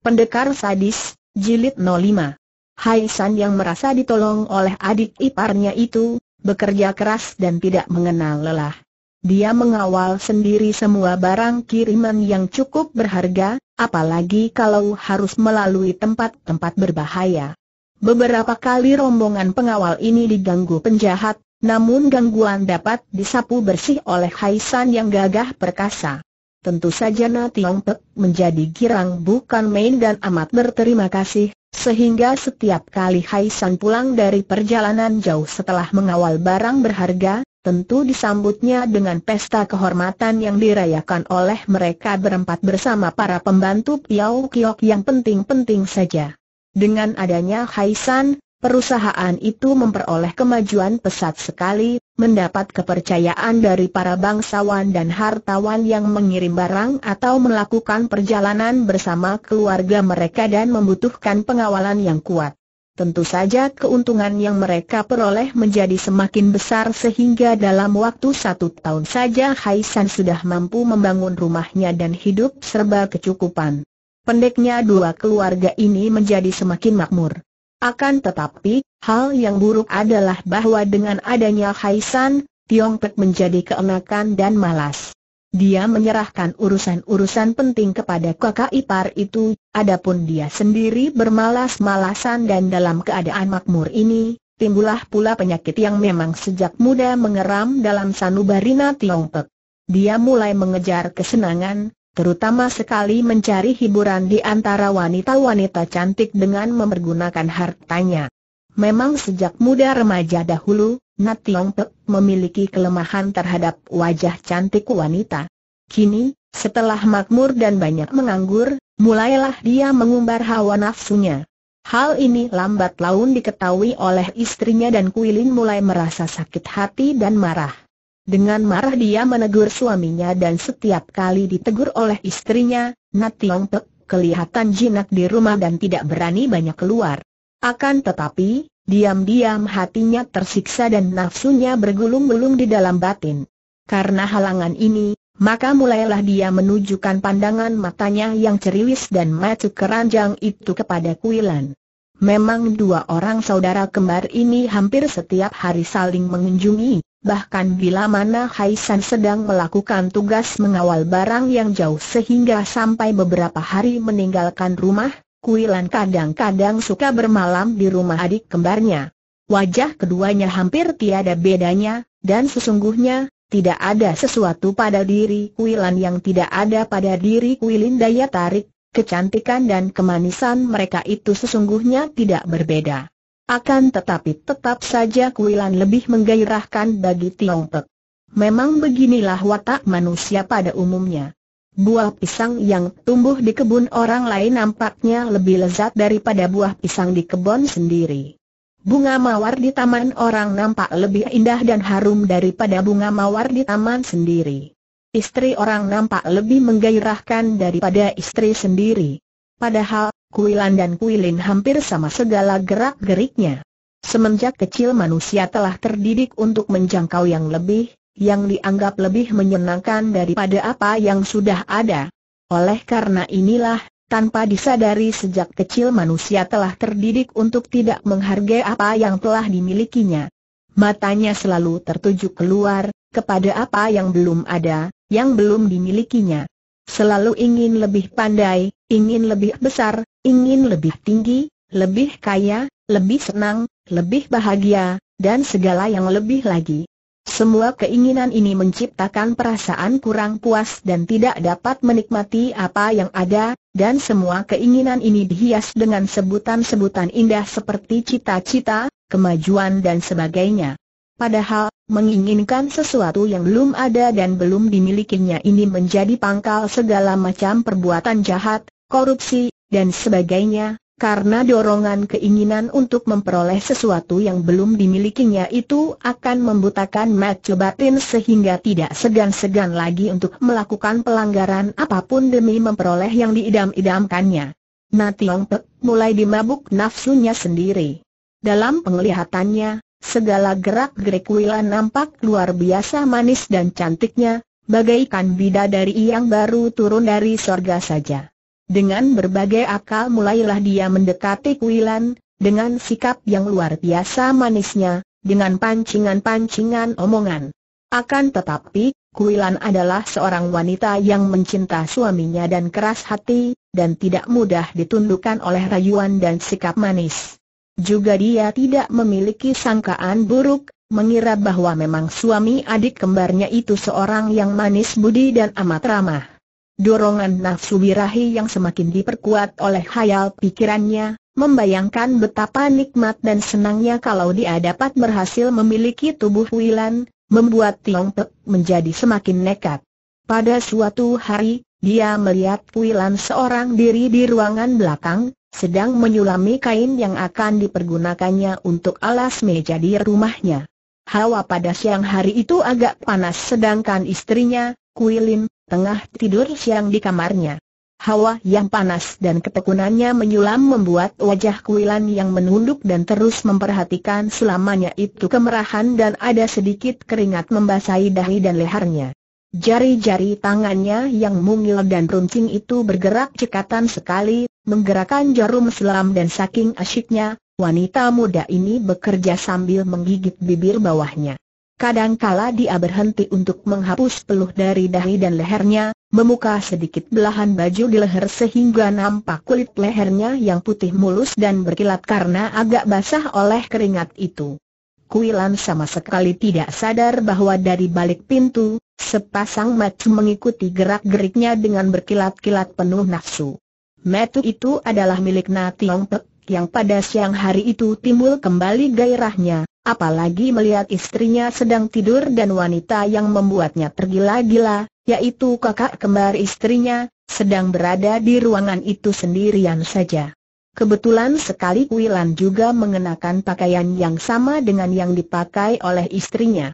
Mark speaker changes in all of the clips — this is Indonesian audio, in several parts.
Speaker 1: Pendekar Sadis, Jilid 05 Hai San yang merasa ditolong oleh adik iparnya itu, bekerja keras dan tidak mengenal lelah. Dia mengawal sendiri semua barang kiriman yang cukup berharga, apalagi kalau harus melalui tempat-tempat berbahaya. Beberapa kali rombongan pengawal ini diganggu penjahat, namun gangguan dapat disapu bersih oleh Hai San yang gagah perkasa. Tentu saja Na Tiong Pek menjadi girang bukan main dan amat berterima kasih, sehingga setiap kali Hai San pulang dari perjalanan jauh setelah mengawal barang berharga, tentu disambutnya dengan pesta kehormatan yang dirayakan oleh mereka berempat bersama para pembantu Piao Kiok yang penting-penting saja. Dengan adanya Hai San, perusahaan itu memperoleh kemajuan pesat sekali, mendapat kepercayaan dari para bangsawan dan hartawan yang mengirim barang atau melakukan perjalanan bersama keluarga mereka dan membutuhkan pengawalan yang kuat. Tentu saja keuntungan yang mereka peroleh menjadi semakin besar sehingga dalam waktu satu tahun saja Haisan sudah mampu membangun rumahnya dan hidup serba kecukupan. Pendeknya dua keluarga ini menjadi semakin makmur. Akan tetapi, hal yang buruk adalah bahwa dengan adanya Haisan, Tiong Pek menjadi keenakan dan malas. Dia menyerahkan urusan-urusan penting kepada kakak ipar itu, adapun dia sendiri bermalas-malasan dan dalam keadaan makmur ini, timbullah pula penyakit yang memang sejak muda mengeram dalam Tiong Tiongpek. Dia mulai mengejar kesenangan, terutama sekali mencari hiburan di antara wanita-wanita cantik dengan mempergunakan hartanya. Memang sejak muda remaja dahulu, Nat Tiong Pek memiliki kelemahan terhadap wajah cantik wanita. Kini, setelah makmur dan banyak menganggur, mulailah dia mengumbar hawa nafsunya. Hal ini lambat laun diketahui oleh istrinya dan Kuilin mulai merasa sakit hati dan marah. Dengan marah dia menegur suaminya dan setiap kali ditegur oleh istrinya, Yong Pek kelihatan jinak di rumah dan tidak berani banyak keluar. Akan tetapi, diam-diam hatinya tersiksa dan nafsunya bergulung-gulung di dalam batin. Karena halangan ini, maka mulailah dia menunjukkan pandangan matanya yang ceriwis dan maju keranjang itu kepada Kuilan. Memang dua orang saudara kembar ini hampir setiap hari saling mengunjungi, bahkan bila mana Haisan sedang melakukan tugas mengawal barang yang jauh sehingga sampai beberapa hari meninggalkan rumah, Kuilan kadang-kadang suka bermalam di rumah adik kembarnya. Wajah keduanya hampir tiada bedanya, dan sesungguhnya, tidak ada sesuatu pada diri Kuilan yang tidak ada pada diri Kuilin daya tarik, kecantikan dan kemanisan mereka itu sesungguhnya tidak berbeda. Akan tetapi tetap saja kuilan lebih menggairahkan bagi Tiongkok. Memang beginilah watak manusia pada umumnya. Buah pisang yang tumbuh di kebun orang lain nampaknya lebih lezat daripada buah pisang di kebun sendiri. Bunga mawar di taman orang nampak lebih indah dan harum daripada bunga mawar di taman sendiri. Istri orang nampak lebih menggairahkan daripada istri sendiri. Padahal, Kuilan dan Kuilin hampir sama segala gerak-geriknya. Semenjak kecil manusia telah terdidik untuk menjangkau yang lebih, yang dianggap lebih menyenangkan daripada apa yang sudah ada. Oleh karena inilah, tanpa disadari sejak kecil manusia telah terdidik untuk tidak menghargai apa yang telah dimilikinya. Matanya selalu tertuju keluar, kepada apa yang belum ada, yang belum dimilikinya selalu ingin lebih pandai, ingin lebih besar, ingin lebih tinggi, lebih kaya, lebih senang, lebih bahagia, dan segala yang lebih lagi. Semua keinginan ini menciptakan perasaan kurang puas dan tidak dapat menikmati apa yang ada, dan semua keinginan ini dihias dengan sebutan-sebutan indah seperti cita-cita, kemajuan dan sebagainya. Padahal, Menginginkan sesuatu yang belum ada dan belum dimilikinya ini menjadi pangkal segala macam perbuatan jahat, korupsi, dan sebagainya, karena dorongan keinginan untuk memperoleh sesuatu yang belum dimilikinya itu akan membutakan mata batin sehingga tidak segan-segan lagi untuk melakukan pelanggaran apapun demi memperoleh yang diidam-idamkannya. Nationg Pek mulai dimabuk nafsunya sendiri. Dalam penglihatannya, Segala gerak-gerik Wila nampak luar biasa manis dan cantiknya, bagaikan bidadari yang baru turun dari sorga saja. Dengan berbagai akal mulailah dia mendekati Kuilan, dengan sikap yang luar biasa manisnya, dengan pancingan-pancingan omongan. Akan tetapi, Kuilan adalah seorang wanita yang mencinta suaminya dan keras hati, dan tidak mudah ditundukkan oleh rayuan dan sikap manis. Juga dia tidak memiliki sangkaan buruk, mengira bahwa memang suami adik kembarnya itu seorang yang manis budi dan amat ramah. Dorongan nafsu birahi yang semakin diperkuat oleh hayal pikirannya, membayangkan betapa nikmat dan senangnya kalau dia dapat berhasil memiliki tubuh Wilan, membuat Tiong Pek menjadi semakin nekat. Pada suatu hari, dia melihat Puilan seorang diri di ruangan belakang, sedang menyulami kain yang akan dipergunakannya untuk alas meja di rumahnya. Hawa pada siang hari itu agak panas sedangkan istrinya, Kuilin, tengah tidur siang di kamarnya. Hawa yang panas dan ketekunannya menyulam membuat wajah Kuilan yang menunduk dan terus memperhatikan selamanya itu kemerahan dan ada sedikit keringat membasahi dahi dan lehernya. Jari-jari tangannya yang mungil dan runcing itu bergerak cekatan sekali, menggerakkan jarum selam dan saking asyiknya, wanita muda ini bekerja sambil menggigit bibir bawahnya. Kadangkala dia berhenti untuk menghapus peluh dari dahi dan lehernya, memuka sedikit belahan baju di leher sehingga nampak kulit lehernya yang putih mulus dan berkilat karena agak basah oleh keringat itu. Kuilan sama sekali tidak sadar bahwa dari balik pintu, Sepasang mata mengikuti gerak-geriknya dengan berkilat-kilat penuh nafsu. Metu itu adalah milik Nationg Pek, yang pada siang hari itu timbul kembali gairahnya, apalagi melihat istrinya sedang tidur dan wanita yang membuatnya tergila-gila, yaitu kakak kembar istrinya, sedang berada di ruangan itu sendirian saja. Kebetulan sekali Wilan juga mengenakan pakaian yang sama dengan yang dipakai oleh istrinya.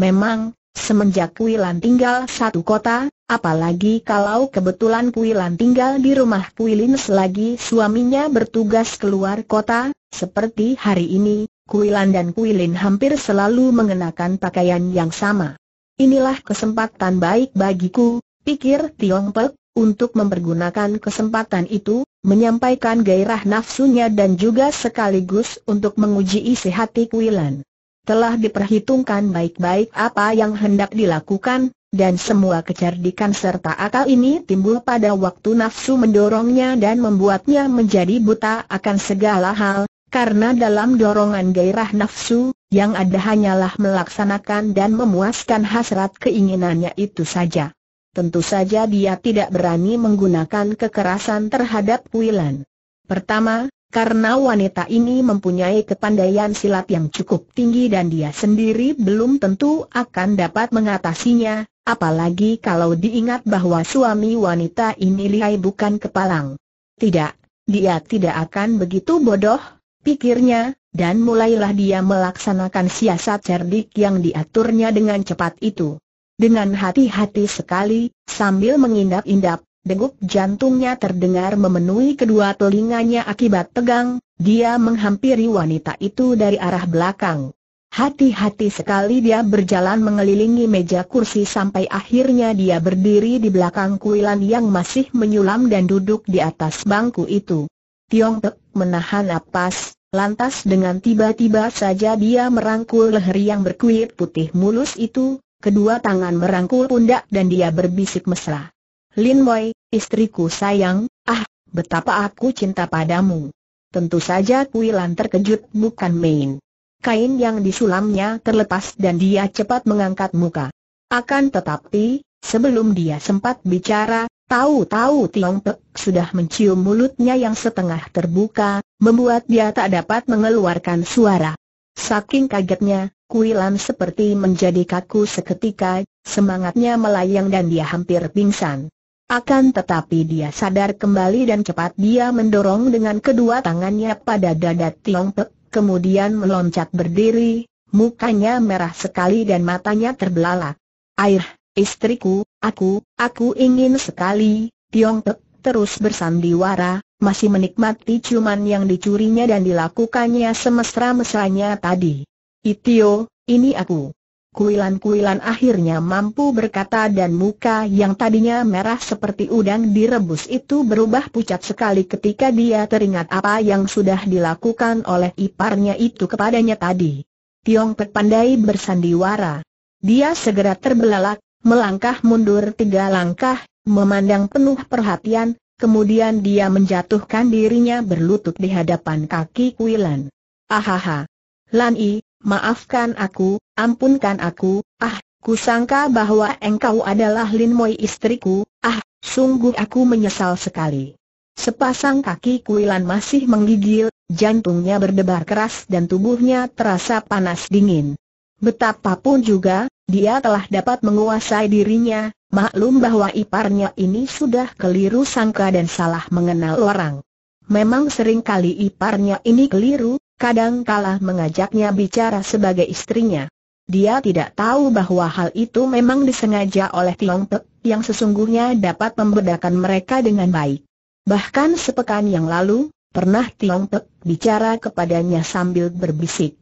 Speaker 1: Memang, Semenjak Lan tinggal satu kota, apalagi kalau kebetulan Lan tinggal di rumah Lin selagi suaminya bertugas keluar kota, seperti hari ini, Lan dan Kuilin hampir selalu mengenakan pakaian yang sama. Inilah kesempatan baik bagiku, pikir Tiong Pek, untuk mempergunakan kesempatan itu, menyampaikan gairah nafsunya dan juga sekaligus untuk menguji isi hati Kuilan telah diperhitungkan baik-baik apa yang hendak dilakukan, dan semua kecerdikan serta akal ini timbul pada waktu nafsu mendorongnya dan membuatnya menjadi buta akan segala hal, karena dalam dorongan gairah nafsu, yang ada hanyalah melaksanakan dan memuaskan hasrat keinginannya itu saja. Tentu saja dia tidak berani menggunakan kekerasan terhadap Wilan. Pertama, karena wanita ini mempunyai kepandaian silat yang cukup tinggi dan dia sendiri belum tentu akan dapat mengatasinya, apalagi kalau diingat bahwa suami wanita ini lihai bukan kepalang. Tidak, dia tidak akan begitu bodoh, pikirnya, dan mulailah dia melaksanakan siasat cerdik yang diaturnya dengan cepat itu. Dengan hati-hati sekali, sambil mengindap-indap, Degup jantungnya terdengar memenuhi kedua telinganya akibat tegang, dia menghampiri wanita itu dari arah belakang. Hati-hati sekali dia berjalan mengelilingi meja kursi sampai akhirnya dia berdiri di belakang kuilan yang masih menyulam dan duduk di atas bangku itu. Tiong Tek menahan napas, lantas dengan tiba-tiba saja dia merangkul leher yang berkuir putih mulus itu, kedua tangan merangkul pundak dan dia berbisik mesra. Lin Wei. Istriku sayang, ah, betapa aku cinta padamu. Tentu saja Kuilan terkejut bukan main. Kain yang disulamnya terlepas dan dia cepat mengangkat muka. Akan tetapi, sebelum dia sempat bicara, tahu-tahu Tiong Pek sudah mencium mulutnya yang setengah terbuka, membuat dia tak dapat mengeluarkan suara. Saking kagetnya, Kuilan seperti menjadi kaku seketika, semangatnya melayang dan dia hampir pingsan. Akan tetapi dia sadar kembali dan cepat dia mendorong dengan kedua tangannya pada dada Tiong Pek, kemudian meloncat berdiri, mukanya merah sekali dan matanya terbelalak. Air, istriku, aku, aku ingin sekali, Tiong Pek terus bersandiwara, masih menikmati ciuman yang dicurinya dan dilakukannya semesra-mesranya tadi. Itio, ini aku. Kuilan-kuilan akhirnya mampu berkata dan muka yang tadinya merah seperti udang direbus itu berubah pucat sekali ketika dia teringat apa yang sudah dilakukan oleh iparnya itu kepadanya tadi. Tiong Pek pandai bersandiwara. Dia segera terbelalak, melangkah mundur tiga langkah, memandang penuh perhatian, kemudian dia menjatuhkan dirinya berlutut di hadapan kaki Kuilan. Ahaha! Lan I, Maafkan aku, ampunkan aku, ah, kusangka bahwa engkau adalah Lin Moi istriku, ah, sungguh aku menyesal sekali. Sepasang kaki Kuilan masih menggigil, jantungnya berdebar keras dan tubuhnya terasa panas dingin. Betapapun juga, dia telah dapat menguasai dirinya, maklum bahwa iparnya ini sudah keliru sangka dan salah mengenal orang. Memang sering kali iparnya ini keliru, Kadang kalah mengajaknya bicara sebagai istrinya. Dia tidak tahu bahwa hal itu memang disengaja oleh Tiong Pek, yang sesungguhnya dapat membedakan mereka dengan baik. Bahkan sepekan yang lalu, pernah Tiong Pek bicara kepadanya sambil berbisik.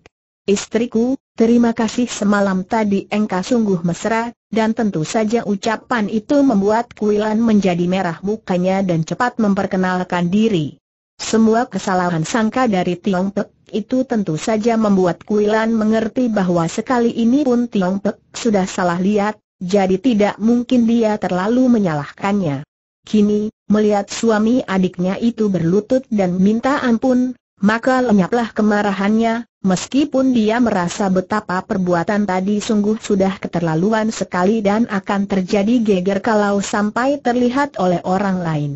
Speaker 1: Istriku, terima kasih semalam tadi engkau sungguh mesra, dan tentu saja ucapan itu membuat Kuilan menjadi merah mukanya dan cepat memperkenalkan diri. Semua kesalahan sangka dari Tiong Pek itu tentu saja membuat Kuilan mengerti bahwa sekali ini pun Tiong Pek sudah salah lihat, jadi tidak mungkin dia terlalu menyalahkannya. Kini, melihat suami adiknya itu berlutut dan minta ampun, maka lenyaplah kemarahannya, meskipun dia merasa betapa perbuatan tadi sungguh sudah keterlaluan sekali dan akan terjadi geger kalau sampai terlihat oleh orang lain.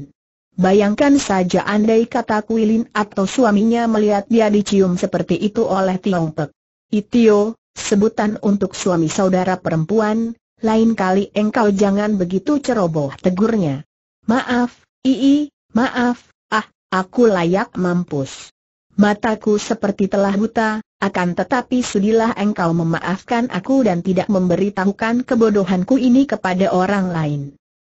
Speaker 1: Bayangkan saja andai kata Kuilin atau suaminya melihat dia dicium seperti itu oleh Tiong Pek. Itio, sebutan untuk suami saudara perempuan, lain kali engkau jangan begitu ceroboh tegurnya. Maaf, Ii, maaf, ah, aku layak mampus. Mataku seperti telah buta, akan tetapi sudilah engkau memaafkan aku dan tidak memberitahukan kebodohanku ini kepada orang lain.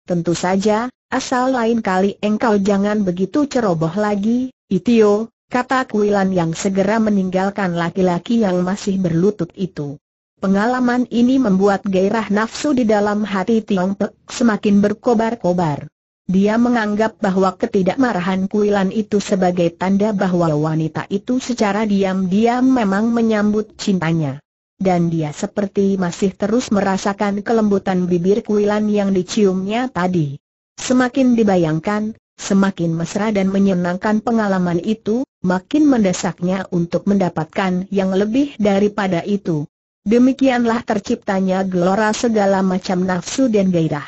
Speaker 1: Tentu saja, asal lain kali engkau jangan begitu ceroboh lagi, Itio, kata Kuilan yang segera meninggalkan laki-laki yang masih berlutut itu. Pengalaman ini membuat gairah nafsu di dalam hati Tiong Pek semakin berkobar-kobar. Dia menganggap bahwa ketidakmarahan Kuilan itu sebagai tanda bahwa wanita itu secara diam-diam memang menyambut cintanya dan dia seperti masih terus merasakan kelembutan bibir kuilan yang diciumnya tadi. Semakin dibayangkan, semakin mesra dan menyenangkan pengalaman itu, makin mendesaknya untuk mendapatkan yang lebih daripada itu. Demikianlah terciptanya gelora segala macam nafsu dan gairah.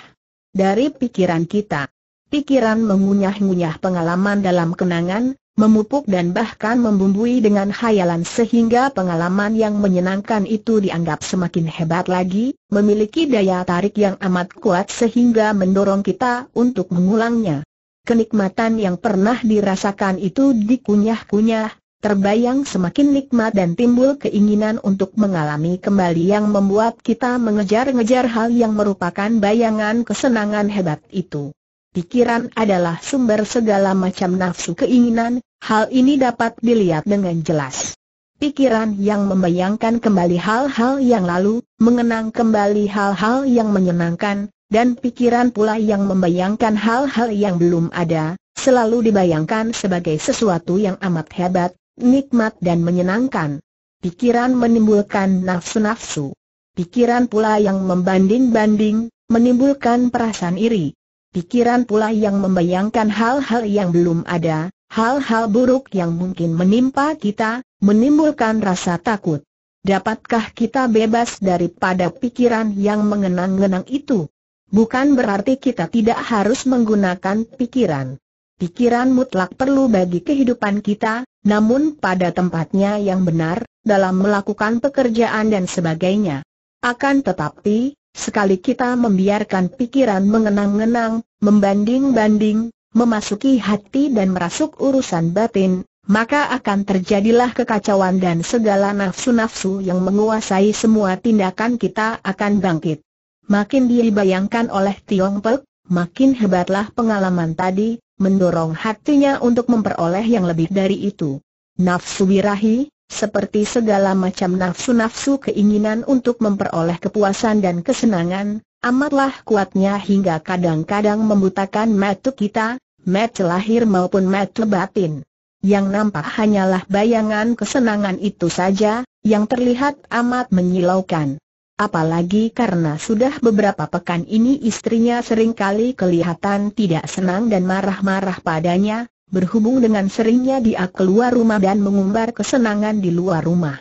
Speaker 1: Dari pikiran kita, pikiran mengunyah-ngunyah pengalaman dalam kenangan, memupuk dan bahkan membumbui dengan khayalan sehingga pengalaman yang menyenangkan itu dianggap semakin hebat lagi, memiliki daya tarik yang amat kuat sehingga mendorong kita untuk mengulangnya. Kenikmatan yang pernah dirasakan itu dikunyah-kunyah, terbayang semakin nikmat dan timbul keinginan untuk mengalami kembali yang membuat kita mengejar-ngejar hal yang merupakan bayangan kesenangan hebat itu. Pikiran adalah sumber segala macam nafsu keinginan, hal ini dapat dilihat dengan jelas. Pikiran yang membayangkan kembali hal-hal yang lalu, mengenang kembali hal-hal yang menyenangkan, dan pikiran pula yang membayangkan hal-hal yang belum ada, selalu dibayangkan sebagai sesuatu yang amat hebat, nikmat dan menyenangkan. Pikiran menimbulkan nafsu-nafsu. Pikiran pula yang membanding-banding, menimbulkan perasaan iri pikiran pula yang membayangkan hal-hal yang belum ada, hal-hal buruk yang mungkin menimpa kita, menimbulkan rasa takut. Dapatkah kita bebas daripada pikiran yang mengenang-genang itu? Bukan berarti kita tidak harus menggunakan pikiran. Pikiran mutlak perlu bagi kehidupan kita, namun pada tempatnya yang benar, dalam melakukan pekerjaan dan sebagainya. Akan tetapi, Sekali kita membiarkan pikiran mengenang-ngenang, membanding-banding, memasuki hati dan merasuk urusan batin, maka akan terjadilah kekacauan dan segala nafsu-nafsu yang menguasai semua tindakan kita akan bangkit. Makin dibayangkan oleh Tiong Pek, makin hebatlah pengalaman tadi, mendorong hatinya untuk memperoleh yang lebih dari itu. Nafsu birahi, seperti segala macam nafsu-nafsu keinginan untuk memperoleh kepuasan dan kesenangan, amatlah kuatnya hingga kadang-kadang membutakan metu kita, mata lahir maupun mata batin. Yang nampak hanyalah bayangan kesenangan itu saja, yang terlihat amat menyilaukan. Apalagi karena sudah beberapa pekan ini istrinya seringkali kelihatan tidak senang dan marah-marah padanya, berhubung dengan seringnya dia keluar rumah dan mengumbar kesenangan di luar rumah.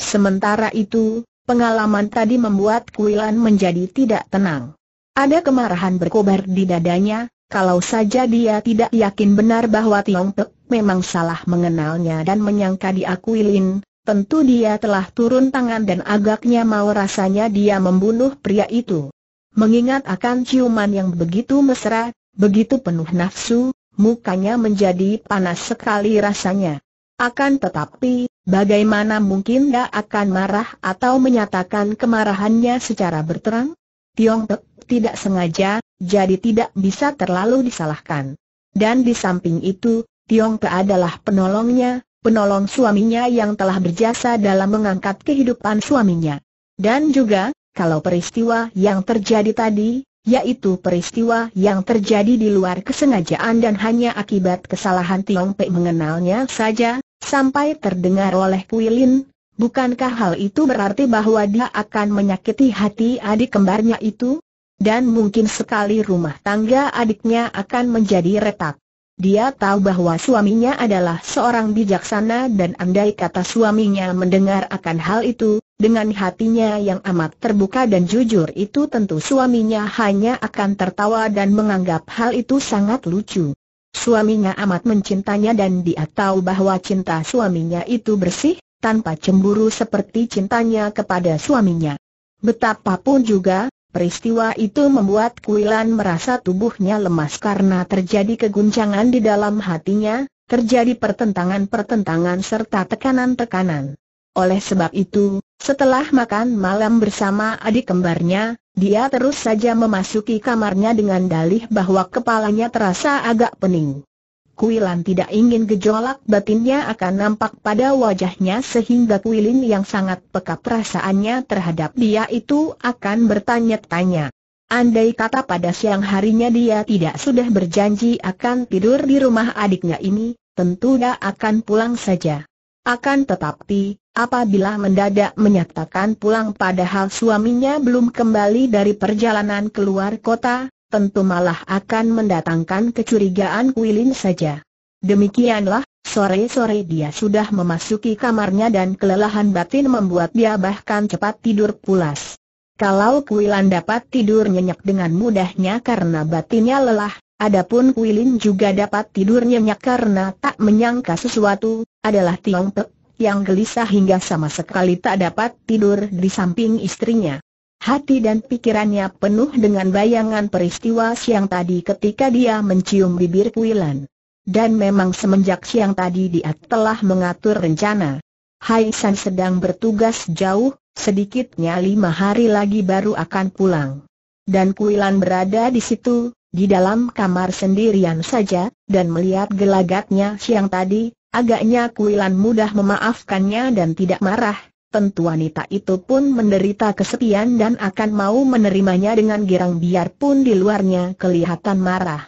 Speaker 1: Sementara itu, pengalaman tadi membuat Kuilan menjadi tidak tenang. Ada kemarahan berkobar di dadanya, kalau saja dia tidak yakin benar bahwa Tiong Pek memang salah mengenalnya dan menyangka dia Kuilin, Tentu dia telah turun tangan dan agaknya mau rasanya dia membunuh pria itu. Mengingat akan ciuman yang begitu mesra, begitu penuh nafsu, mukanya menjadi panas sekali rasanya. Akan tetapi, bagaimana mungkin dia akan marah atau menyatakan kemarahannya secara berterang? Tiong Pek tidak sengaja, jadi tidak bisa terlalu disalahkan. Dan di samping itu, Tiong Pek adalah penolongnya, penolong suaminya yang telah berjasa dalam mengangkat kehidupan suaminya. Dan juga, kalau peristiwa yang terjadi tadi, yaitu peristiwa yang terjadi di luar kesengajaan dan hanya akibat kesalahan Tiong Pei mengenalnya saja, sampai terdengar oleh Kui bukankah hal itu berarti bahwa dia akan menyakiti hati adik kembarnya itu? Dan mungkin sekali rumah tangga adiknya akan menjadi retak. Dia tahu bahwa suaminya adalah seorang bijaksana dan andai kata suaminya mendengar akan hal itu, dengan hatinya yang amat terbuka dan jujur itu tentu suaminya hanya akan tertawa dan menganggap hal itu sangat lucu. Suaminya amat mencintanya dan dia tahu bahwa cinta suaminya itu bersih, tanpa cemburu seperti cintanya kepada suaminya. Betapapun juga, Peristiwa itu membuat Kuilan merasa tubuhnya lemas karena terjadi keguncangan di dalam hatinya, terjadi pertentangan-pertentangan serta tekanan-tekanan. Oleh sebab itu, setelah makan malam bersama adik kembarnya, dia terus saja memasuki kamarnya dengan dalih bahwa kepalanya terasa agak pening. Kuilan tidak ingin gejolak batinnya akan nampak pada wajahnya sehingga Kuilin yang sangat peka perasaannya terhadap dia itu akan bertanya-tanya. Andai kata pada siang harinya dia tidak sudah berjanji akan tidur di rumah adiknya ini, tentu dia akan pulang saja. Akan tetapi, apabila mendadak menyatakan pulang padahal suaminya belum kembali dari perjalanan keluar kota, tentu malah akan mendatangkan kecurigaan Kuilin saja. Demikianlah, sore-sore dia sudah memasuki kamarnya dan kelelahan batin membuat dia bahkan cepat tidur pulas. Kalau Kuilan dapat tidur nyenyak dengan mudahnya karena batinnya lelah, adapun Kuilin juga dapat tidur nyenyak karena tak menyangka sesuatu, adalah Tiong Pek yang gelisah hingga sama sekali tak dapat tidur di samping istrinya. Hati dan pikirannya penuh dengan bayangan peristiwa siang tadi ketika dia mencium bibir Kuilan. Dan memang semenjak siang tadi dia telah mengatur rencana. Hai San sedang bertugas jauh, sedikitnya lima hari lagi baru akan pulang. Dan Kuilan berada di situ, di dalam kamar sendirian saja, dan melihat gelagatnya siang tadi, agaknya Kuilan mudah memaafkannya dan tidak marah, tentu wanita itu pun menderita kesepian dan akan mau menerimanya dengan girang biarpun di luarnya kelihatan marah.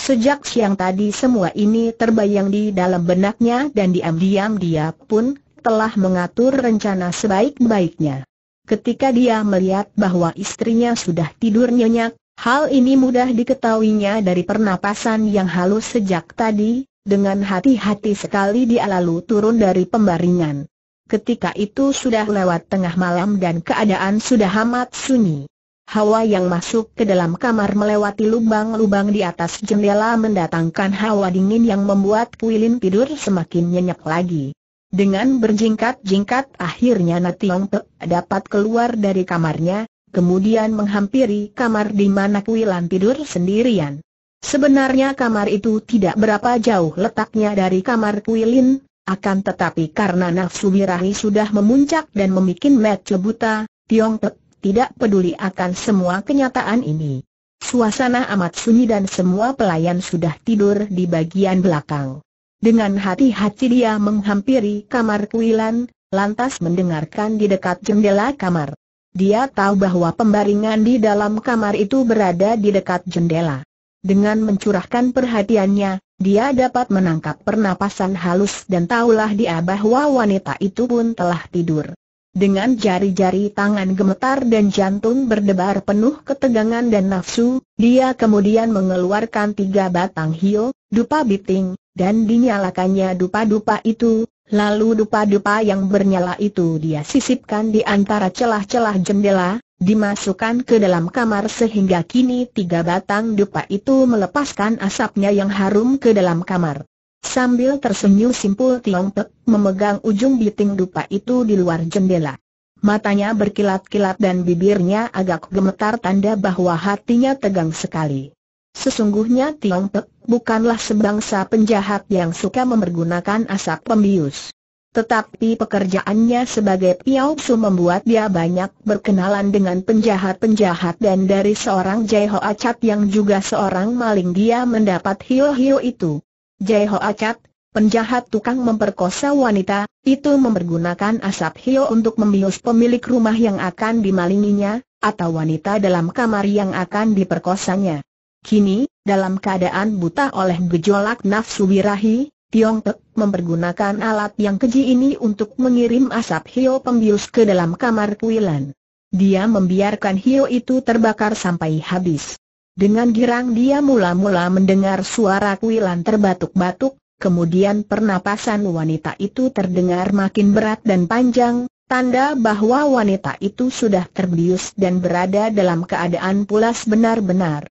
Speaker 1: Sejak siang tadi semua ini terbayang di dalam benaknya dan diam-diam dia pun telah mengatur rencana sebaik-baiknya. Ketika dia melihat bahwa istrinya sudah tidur nyenyak, hal ini mudah diketahuinya dari pernapasan yang halus sejak tadi, dengan hati-hati sekali dia lalu turun dari pembaringan ketika itu sudah lewat tengah malam dan keadaan sudah amat sunyi. Hawa yang masuk ke dalam kamar melewati lubang-lubang di atas jendela mendatangkan hawa dingin yang membuat Kuilin tidur semakin nyenyak lagi. Dengan berjingkat-jingkat akhirnya Nationg Pe dapat keluar dari kamarnya, kemudian menghampiri kamar di mana Kuilan tidur sendirian. Sebenarnya kamar itu tidak berapa jauh letaknya dari kamar Kuilin, akan tetapi karena nafsu birahi sudah memuncak dan memikin Matthew buta, Tiong Pek tidak peduli akan semua kenyataan ini. Suasana amat sunyi dan semua pelayan sudah tidur di bagian belakang. Dengan hati-hati dia menghampiri kamar Kuilan, lantas mendengarkan di dekat jendela kamar. Dia tahu bahwa pembaringan di dalam kamar itu berada di dekat jendela. Dengan mencurahkan perhatiannya, dia dapat menangkap pernapasan halus dan tahulah dia bahwa wanita itu pun telah tidur. Dengan jari-jari tangan gemetar dan jantung berdebar penuh ketegangan dan nafsu, dia kemudian mengeluarkan tiga batang hio, dupa biting, dan dinyalakannya dupa-dupa itu, lalu dupa-dupa yang bernyala itu dia sisipkan di antara celah-celah jendela, Dimasukkan ke dalam kamar sehingga kini tiga batang dupa itu melepaskan asapnya yang harum ke dalam kamar. Sambil tersenyum simpul Tiong Pek memegang ujung biting dupa itu di luar jendela. Matanya berkilat-kilat dan bibirnya agak gemetar tanda bahwa hatinya tegang sekali. Sesungguhnya Tiong Pek bukanlah sebangsa penjahat yang suka memergunakan asap pembius. Tetapi pekerjaannya sebagai Su membuat dia banyak berkenalan dengan penjahat-penjahat dan dari seorang Jai Ho Acat yang juga seorang maling dia mendapat hiu-hiu itu. Jai Ho Acat, penjahat tukang memperkosa wanita, itu mempergunakan asap hiu untuk membius pemilik rumah yang akan dimalinginya, atau wanita dalam kamar yang akan diperkosanya. Kini, dalam keadaan buta oleh gejolak nafsu birahi, Tiong Tiongkok mempergunakan alat yang keji ini untuk mengirim asap Hio pembius ke dalam kamar Kuilan. Dia membiarkan Hio itu terbakar sampai habis. Dengan girang dia mula-mula mendengar suara Kuilan terbatuk-batuk, kemudian pernapasan wanita itu terdengar makin berat dan panjang, tanda bahwa wanita itu sudah terbius dan berada dalam keadaan pulas benar-benar.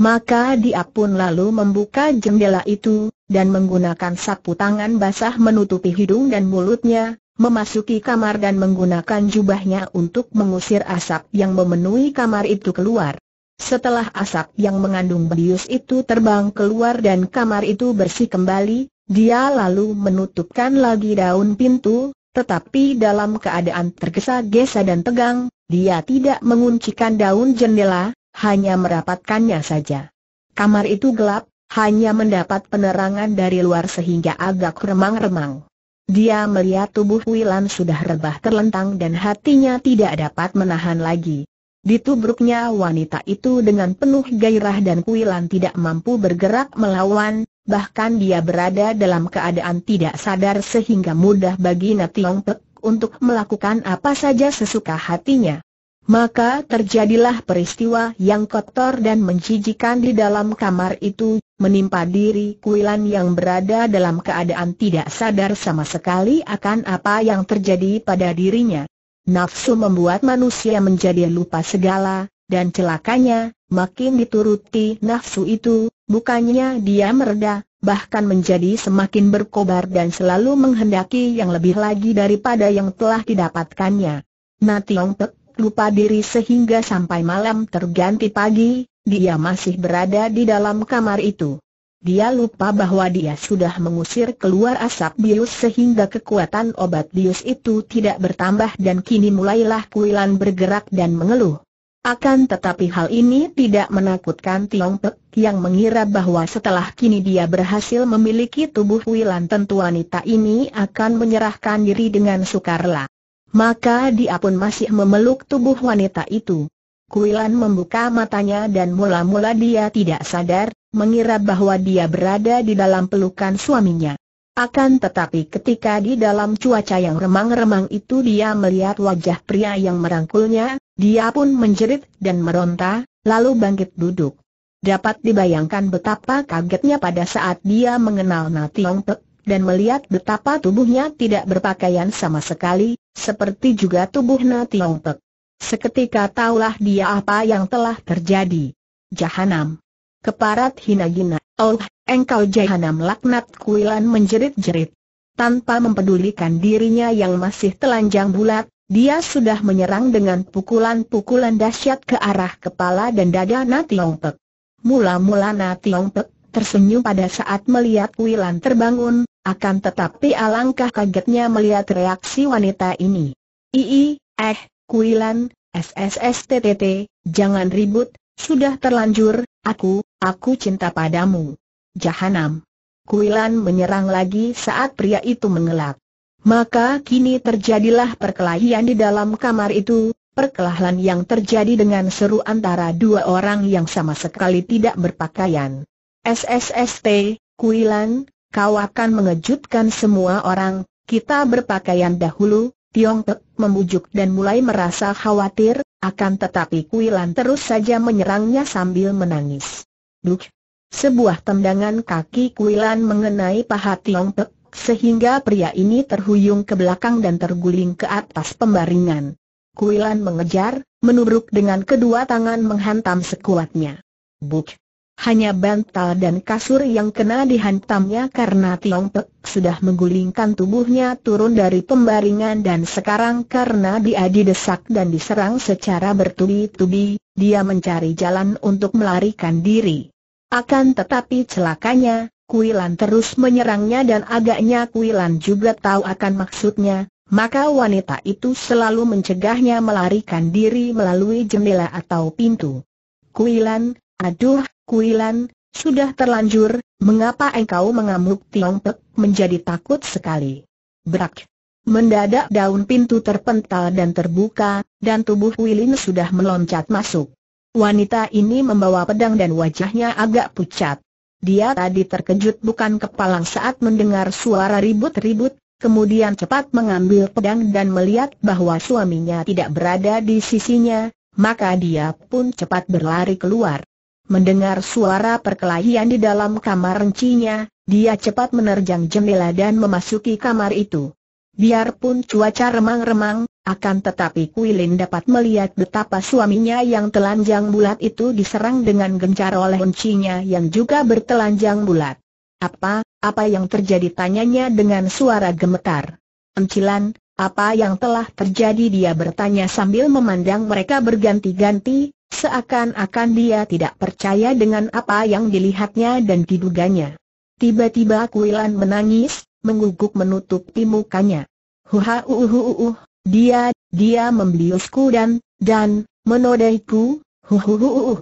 Speaker 1: Maka dia pun lalu membuka jendela itu, dan menggunakan sapu tangan basah menutupi hidung dan mulutnya, memasuki kamar dan menggunakan jubahnya untuk mengusir asap yang memenuhi kamar itu keluar. Setelah asap yang mengandung belius itu terbang keluar dan kamar itu bersih kembali, dia lalu menutupkan lagi daun pintu, tetapi dalam keadaan tergesa-gesa dan tegang, dia tidak menguncikan daun jendela, hanya merapatkannya saja. Kamar itu gelap, hanya mendapat penerangan dari luar sehingga agak remang-remang. Dia melihat tubuh Wilan sudah rebah terlentang dan hatinya tidak dapat menahan lagi. Ditubruknya wanita itu dengan penuh gairah dan Wilan tidak mampu bergerak melawan, bahkan dia berada dalam keadaan tidak sadar sehingga mudah bagi Nationg Pek untuk melakukan apa saja sesuka hatinya. Maka terjadilah peristiwa yang kotor dan menjijikan di dalam kamar itu, menimpa diri Kuilan yang berada dalam keadaan tidak sadar sama sekali akan apa yang terjadi pada dirinya. Nafsu membuat manusia menjadi lupa segala, dan celakanya, makin dituruti nafsu itu, bukannya dia mereda, bahkan menjadi semakin berkobar dan selalu menghendaki yang lebih lagi daripada yang telah didapatkannya. Nationg Pek lupa diri sehingga sampai malam terganti pagi, dia masih berada di dalam kamar itu. Dia lupa bahwa dia sudah mengusir keluar asap bius sehingga kekuatan obat bius itu tidak bertambah dan kini mulailah kuilan bergerak dan mengeluh. Akan tetapi hal ini tidak menakutkan Tiong Pek yang mengira bahwa setelah kini dia berhasil memiliki tubuh Wilan tentu wanita ini akan menyerahkan diri dengan sukarela maka dia pun masih memeluk tubuh wanita itu. Kuilan membuka matanya dan mula-mula dia tidak sadar, mengira bahwa dia berada di dalam pelukan suaminya. Akan tetapi ketika di dalam cuaca yang remang-remang itu dia melihat wajah pria yang merangkulnya, dia pun menjerit dan meronta, lalu bangkit duduk. Dapat dibayangkan betapa kagetnya pada saat dia mengenal Nationg Pek, dan melihat betapa tubuhnya tidak berpakaian sama sekali, seperti juga tubuh Na Pek. Seketika taulah dia apa yang telah terjadi. Jahanam. Keparat hina Hinagina. Oh, engkau jahanam laknat kuilan menjerit-jerit. Tanpa mempedulikan dirinya yang masih telanjang bulat, dia sudah menyerang dengan pukulan-pukulan dahsyat ke arah kepala dan dada Na Tiong Pek. Mula-mula Na Pek tersenyum pada saat melihat Kuilan terbangun, akan tetapi alangkah kagetnya melihat reaksi wanita ini. Ii, eh, Kuilan, SSSTTT, jangan ribut, sudah terlanjur, aku, aku cinta padamu. Jahanam. Kuilan menyerang lagi saat pria itu mengelak. Maka kini terjadilah perkelahian di dalam kamar itu, perkelahian yang terjadi dengan seru antara dua orang yang sama sekali tidak berpakaian. SSST, Kuilan, kau akan mengejutkan semua orang, kita berpakaian dahulu, Tiong Tek membujuk dan mulai merasa khawatir, akan tetapi Kuilan terus saja menyerangnya sambil menangis. Duk! Sebuah tendangan kaki Kuilan mengenai paha Tiong Tek, sehingga pria ini terhuyung ke belakang dan terguling ke atas pembaringan. Kuilan mengejar, menubruk dengan kedua tangan menghantam sekuatnya. Buk! hanya bantal dan kasur yang kena dihantamnya karena Tiong Pek sudah menggulingkan tubuhnya turun dari pembaringan dan sekarang karena dia didesak dan diserang secara bertubi-tubi, dia mencari jalan untuk melarikan diri. Akan tetapi celakanya, Kuilan terus menyerangnya dan agaknya Kuilan juga tahu akan maksudnya, maka wanita itu selalu mencegahnya melarikan diri melalui jendela atau pintu. Kuilan, Aduh, Kuilan, sudah terlanjur, mengapa engkau mengamuk Tiong Pek menjadi takut sekali? Berak. Mendadak daun pintu terpental dan terbuka, dan tubuh Kuilin sudah meloncat masuk. Wanita ini membawa pedang dan wajahnya agak pucat. Dia tadi terkejut bukan kepalang saat mendengar suara ribut-ribut, kemudian cepat mengambil pedang dan melihat bahwa suaminya tidak berada di sisinya, maka dia pun cepat berlari keluar. Mendengar suara perkelahian di dalam kamar rencinya, dia cepat menerjang jendela dan memasuki kamar itu. Biarpun cuaca remang-remang, akan tetapi Kuilin dapat melihat betapa suaminya yang telanjang bulat itu diserang dengan gencar oleh Rencinya yang juga bertelanjang bulat. Apa, apa yang terjadi tanyanya dengan suara gemetar. Encilan, apa yang telah terjadi dia bertanya sambil memandang mereka berganti-ganti, Seakan-akan dia tidak percaya dengan apa yang dilihatnya dan diduganya. Tiba-tiba Kuilan menangis, mengguguk menutupi mukanya. Huha uhu, uh, uh, uh. dia, dia membiusku dan, dan, menodaiku, uhu.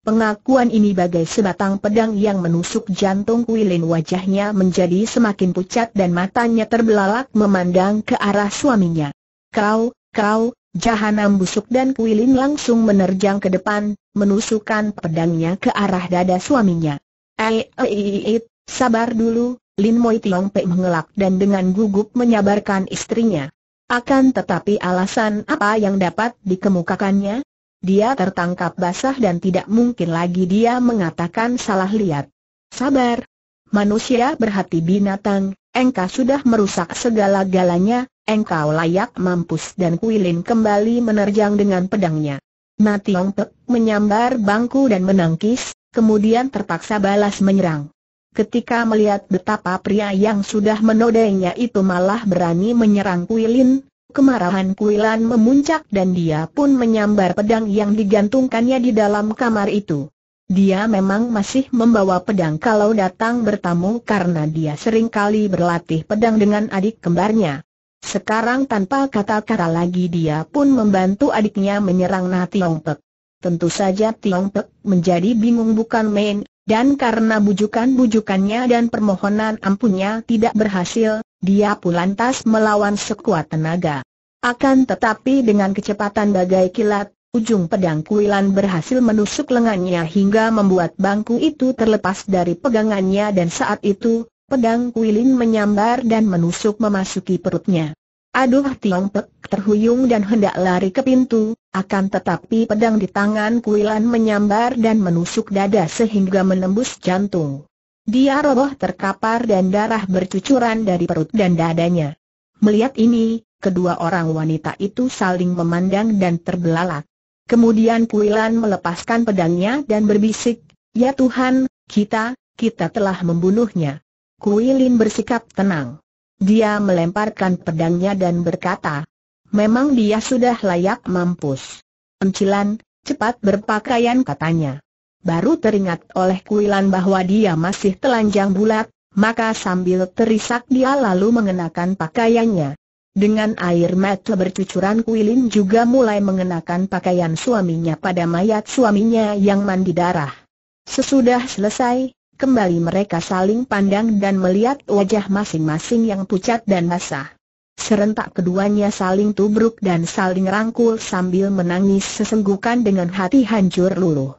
Speaker 1: Pengakuan ini bagai sebatang pedang yang menusuk jantung Kuilin wajahnya menjadi semakin pucat dan matanya terbelalak memandang ke arah suaminya. Kau, kau, Jahanam busuk dan Kuilin langsung menerjang ke depan, menusukkan pedangnya ke arah dada suaminya. eh, eh, eh, eh sabar dulu, Lin Moi Tiong Pei mengelak dan dengan gugup menyabarkan istrinya. Akan tetapi alasan apa yang dapat dikemukakannya? Dia tertangkap basah dan tidak mungkin lagi dia mengatakan salah lihat. Sabar, manusia berhati binatang, engkau sudah merusak segala-galanya, engkau layak mampus dan Kuilin kembali menerjang dengan pedangnya. Na Tiong Pek menyambar bangku dan menangkis, kemudian terpaksa balas menyerang. Ketika melihat betapa pria yang sudah menodainya itu malah berani menyerang Kuilin, kemarahan Kuilan memuncak dan dia pun menyambar pedang yang digantungkannya di dalam kamar itu. Dia memang masih membawa pedang kalau datang bertamu karena dia sering kali berlatih pedang dengan adik kembarnya. Sekarang tanpa kata-kata lagi dia pun membantu adiknya menyerang Na Tiong Tentu saja Tiong Pek menjadi bingung bukan main, dan karena bujukan-bujukannya dan permohonan ampunnya tidak berhasil, dia pun lantas melawan sekuat tenaga. Akan tetapi dengan kecepatan bagai kilat, Ujung pedang kuilan berhasil menusuk lengannya hingga membuat bangku itu terlepas dari pegangannya dan saat itu, pedang kuilin menyambar dan menusuk memasuki perutnya. Aduh Tiong Pek terhuyung dan hendak lari ke pintu, akan tetapi pedang di tangan kuilan menyambar dan menusuk dada sehingga menembus jantung. Dia roboh terkapar dan darah bercucuran dari perut dan dadanya. Melihat ini, kedua orang wanita itu saling memandang dan terbelalak. Kemudian Kuilan melepaskan pedangnya dan berbisik, Ya Tuhan, kita, kita telah membunuhnya. Kuilin bersikap tenang. Dia melemparkan pedangnya dan berkata, Memang dia sudah layak mampus. Encilan, cepat berpakaian katanya. Baru teringat oleh Kuilan bahwa dia masih telanjang bulat, maka sambil terisak dia lalu mengenakan pakaiannya. Dengan air mata bercucuran Kuilin juga mulai mengenakan pakaian suaminya pada mayat suaminya yang mandi darah. Sesudah selesai, kembali mereka saling pandang dan melihat wajah masing-masing yang pucat dan basah. Serentak keduanya saling tubruk dan saling rangkul sambil menangis sesenggukan dengan hati hancur luluh.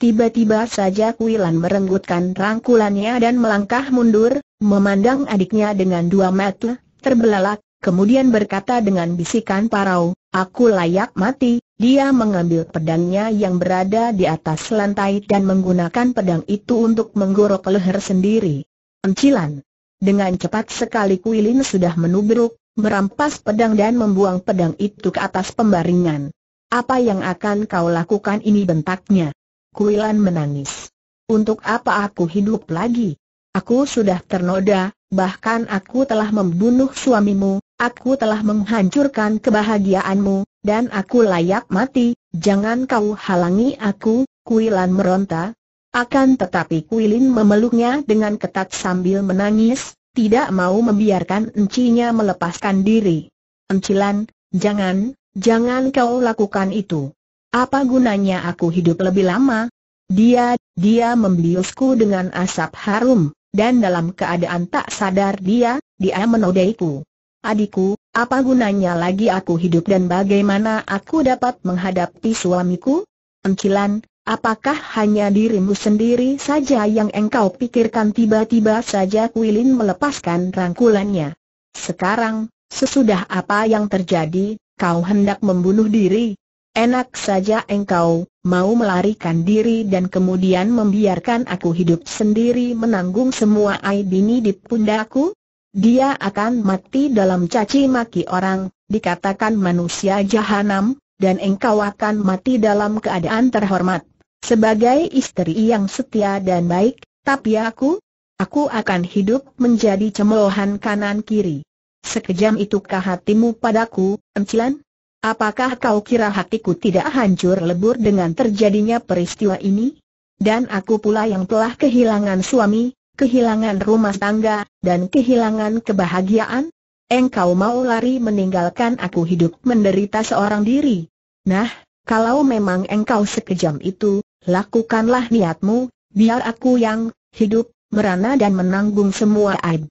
Speaker 1: Tiba-tiba saja Kuilan merenggutkan rangkulannya dan melangkah mundur, memandang adiknya dengan dua mata terbelalak, kemudian berkata dengan bisikan parau, aku layak mati, dia mengambil pedangnya yang berada di atas lantai dan menggunakan pedang itu untuk menggorok leher sendiri. Encilan. Dengan cepat sekali Kuilin sudah menubruk, merampas pedang dan membuang pedang itu ke atas pembaringan. Apa yang akan kau lakukan ini bentaknya? Kuilan menangis. Untuk apa aku hidup lagi? Aku sudah ternoda, bahkan aku telah membunuh suamimu, Aku telah menghancurkan kebahagiaanmu, dan aku layak mati, jangan kau halangi aku, Kuilan meronta. Akan tetapi Kuilin memeluknya dengan ketat sambil menangis, tidak mau membiarkan encinya melepaskan diri. Encilan, jangan, jangan kau lakukan itu. Apa gunanya aku hidup lebih lama? Dia, dia membiusku dengan asap harum, dan dalam keadaan tak sadar dia, dia menodaiku adikku, apa gunanya lagi aku hidup dan bagaimana aku dapat menghadapi suamiku? Encilan, apakah hanya dirimu sendiri saja yang engkau pikirkan tiba-tiba saja Kuilin melepaskan rangkulannya? Sekarang, sesudah apa yang terjadi, kau hendak membunuh diri? Enak saja engkau, mau melarikan diri dan kemudian membiarkan aku hidup sendiri menanggung semua aib ini di pundakku? dia akan mati dalam caci maki orang, dikatakan manusia jahanam, dan engkau akan mati dalam keadaan terhormat. Sebagai istri yang setia dan baik, tapi aku, aku akan hidup menjadi cemoohan kanan kiri. Sekejam itukah hatimu padaku, encilan? Apakah kau kira hatiku tidak hancur lebur dengan terjadinya peristiwa ini? Dan aku pula yang telah kehilangan suami, kehilangan rumah tangga, dan kehilangan kebahagiaan? Engkau mau lari meninggalkan aku hidup menderita seorang diri? Nah, kalau memang engkau sekejam itu, lakukanlah niatmu, biar aku yang hidup, merana dan menanggung semua aib.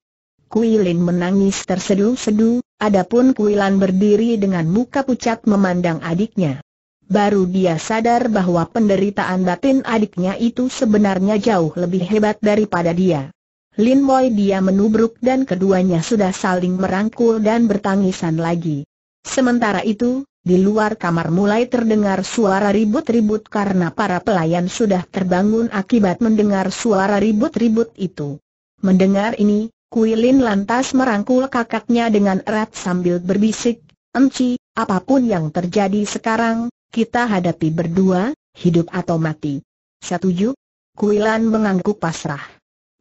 Speaker 1: Kuilin menangis tersedu-sedu, adapun Kuilan berdiri dengan muka pucat memandang adiknya. Baru dia sadar bahwa penderitaan batin adiknya itu sebenarnya jauh lebih hebat daripada dia. Lin Moy dia menubruk dan keduanya sudah saling merangkul dan bertangisan lagi. Sementara itu, di luar kamar mulai terdengar suara ribut-ribut karena para pelayan sudah terbangun akibat mendengar suara ribut-ribut itu. Mendengar ini, Kui Lin lantas merangkul kakaknya dengan erat sambil berbisik, Enci, apapun yang terjadi sekarang, kita hadapi berdua, hidup atau mati. Setuju? Kuilan mengangguk pasrah.